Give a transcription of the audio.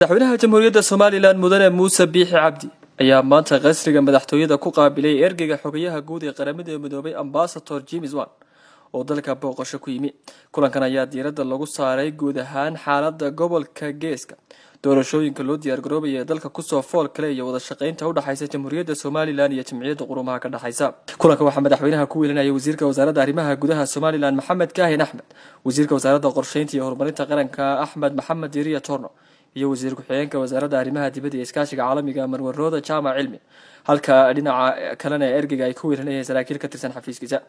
madaxweynaha jamhuuriyadda somalilan mudane muuse biixi cabdi ayaa maanta qasriga madaxtooyada ku qaabilay ergeyga xogayaha guud ee qaramada midoobay ambasador james wan oo dalka booqasho ku yimi kulankan ayaa diiradda lagu saaray guud ahaan xaaladda gobolka geeska doorashooyinka loo diyaargaroobaya ee dalka kusoo fool kale iyo wada shaqaynta u dhexaysa jamhuuriyadda somalilan iyo jamciyadda qurumaha ka dhexaysa kulanka waxaa madaxweynaha ku weelinaya wasiirka wasaaradda arrimaha gudaha somalilan maxamed kaahin axmed wasiirka wasaaradda qorsheynta iyo horumarinta qaranka axmed maxamed iriya torno iyo wasiir ku-xigeenka wasaaradda arrimaha dibadda iyo iskaashiga caalamiga marwarooda jaamac cilmi halka dhinaca kalena ergeyga ay ku weeranayeen saraakiil ka tirsan xafiiskiisa